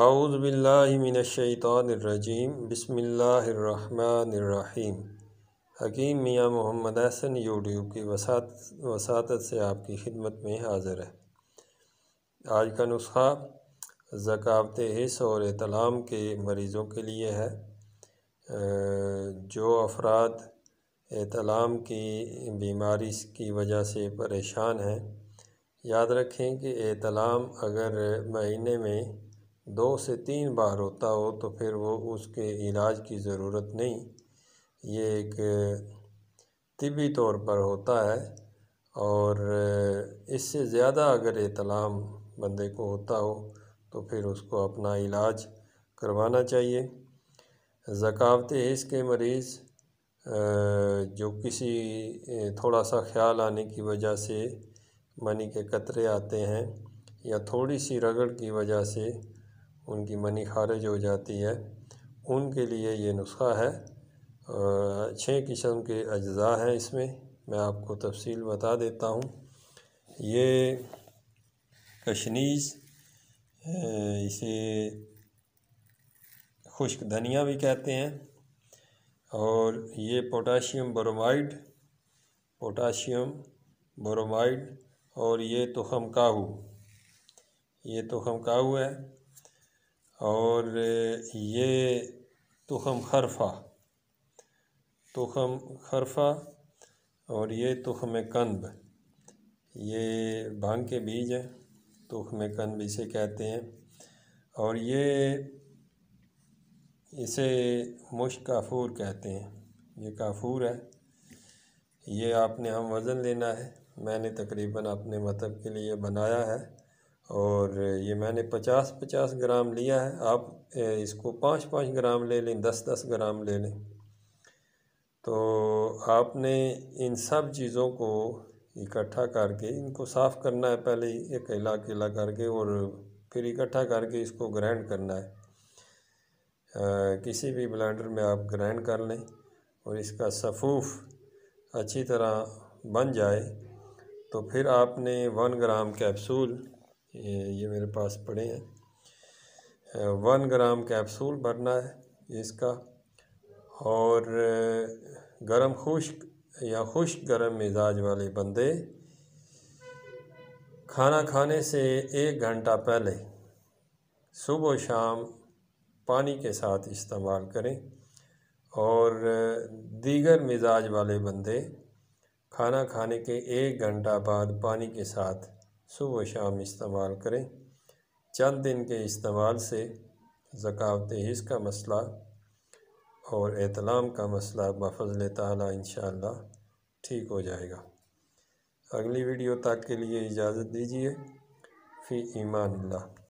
आउज़बिल्लिमिनशैतरजीम बसमीम हकीम मियाँ मोहम्मद अहसन यूट्यूब की वसात वसात से आपकी खिदमत में हाज़िर है आज का नुस्खा ज़कावत हिस्स और तलाम के मरीज़ों के लिए है जो अफराद तलाम की बीमारी की वजह से परेशान हैं याद रखें कि एतलाम अगर महीने में दो से तीन बार होता हो तो फिर वो उसके इलाज की ज़रूरत नहीं ये एक तबी तौर पर होता है और इससे ज़्यादा अगर इतलाम बंदे को होता हो तो फिर उसको अपना इलाज करवाना चाहिए ज़कावत हिस्स के मरीज़ जो किसी थोड़ा सा ख्याल आने की वजह से मनी के कतरे आते हैं या थोड़ी सी रगड़ की वजह से उनकी मनी खारिज हो जाती है उनके लिए ये नुस्खा है छः किस्म के अज्जा हैं इसमें मैं आपको तफसील बता देता हूँ ये कशनीज़ इसे खुश्क धनिया भी कहते हैं और ये पोटाशियम ब्रोमाइड पोटाशियम ब्रोमाइड और ये तुखम काहू ये तुखम काहू है और ये तुखम खरफा तुखम खरफा और ये तुखम कंद ये भांग के बीज हैं तुखम कन्ब इसे कहते हैं और ये इसे मुश काफूर कहते हैं ये काफूर है ये आपने हम वज़न लेना है मैंने तकरीबन अपने मतलब के लिए बनाया है और ये मैंने पचास पचास ग्राम लिया है आप इसको पाँच पाँच ग्राम ले लें दस दस ग्राम ले लें तो आपने इन सब चीज़ों को इकट्ठा करके इनको साफ़ करना है पहले एक अला किला करके और फिर इकट्ठा करके इसको ग्राइंड करना है आ, किसी भी ब्लेंडर में आप ग्राइंड कर लें और इसका सफ़ूफ अच्छी तरह बन जाए तो फिर आपने वन ग्राम कैप्सूल ये मेरे पास पड़े हैं वन ग्राम कैप्सूल भरना है इसका और गरम खुश्क या खुश्क गरम मिजाज वाले बंदे खाना खाने से एक घंटा पहले सुबह शाम पानी के साथ इस्तेमाल करें और दीगर मिजाज वाले बंदे खाना खाने के एक घंटा बाद पानी के साथ सुबह शाम इस्तेमाल करें चंद दिन के इस्तेमाल से ज़क़ावत हिस का मसला और एहतलाम का मसला बफजल तला इन ठीक हो जाएगा अगली वीडियो तक के लिए इजाज़त दीजिए फ़ी ईमान ला